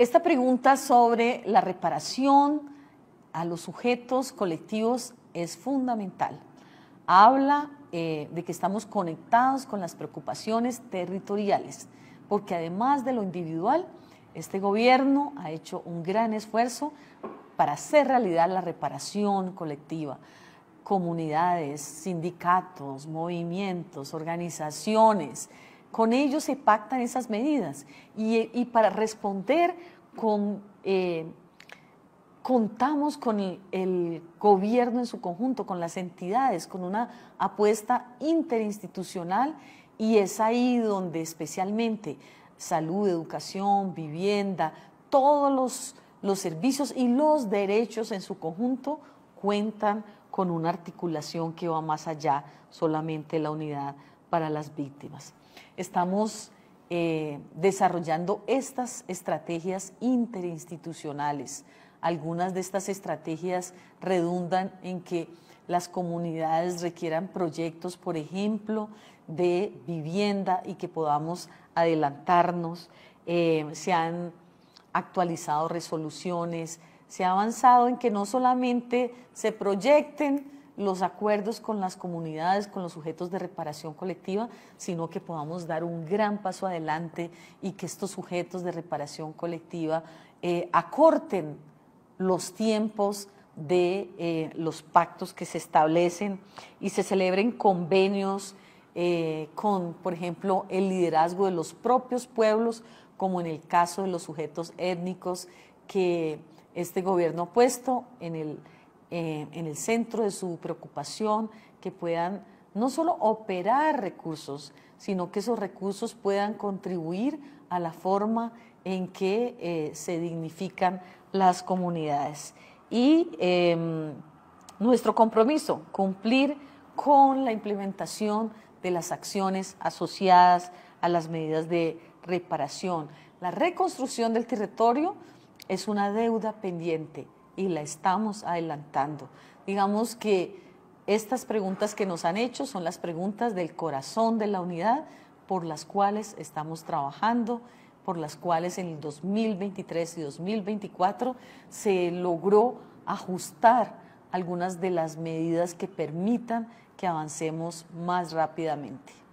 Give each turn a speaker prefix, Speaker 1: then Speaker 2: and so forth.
Speaker 1: Esta pregunta sobre la reparación a los sujetos colectivos es fundamental. Habla eh, de que estamos conectados con las preocupaciones territoriales, porque además de lo individual, este gobierno ha hecho un gran esfuerzo para hacer realidad la reparación colectiva. Comunidades, sindicatos, movimientos, organizaciones, con ellos se pactan esas medidas y, para responder eh, contamos con el, gobierno en su conjunto, con las entidades, con una apuesta interinstitucional y es ahí donde especialmente salud, educación, vivienda, todos los, los servicios y los derechos en su conjunto cuentan con una articulación que va más allá solamente la unidad para las víctimas. Estamos eh, desarrollando estas estrategias interinstitucionales. Algunas de estas estrategias redundan en que las comunidades requieran proyectos, por ejemplo, de vivienda y que podamos adelantarnos. Eh, se han actualizado resoluciones, se ha avanzado en que no solamente se proyecten, los acuerdos con las comunidades, con los sujetos de reparación colectiva, sino que podamos dar un gran paso adelante y que estos sujetos de reparación colectiva eh, acorten los tiempos de eh, los pactos que se establecen y se celebren convenios eh, con, por ejemplo, el liderazgo de los propios pueblos, como en el caso de los sujetos étnicos que este gobierno ha puesto en el eh, en el centro de su preocupación, que puedan no solo operar recursos, sino que esos recursos puedan contribuir a la forma en que eh, se dignifican las comunidades. Y em, nuestro compromiso, cumplir con la implementación de las acciones asociadas a las medidas de reparación. La reconstrucción del territorio es una deuda pendiente y la estamos adelantando. Digamos que estas preguntas que nos han hecho son las preguntas del corazón de la unidad por las cuales estamos trabajando, por las cuales en el 2023 y 2024 se logró ajustar algunas de las medidas que permitan que avancemos más rápidamente.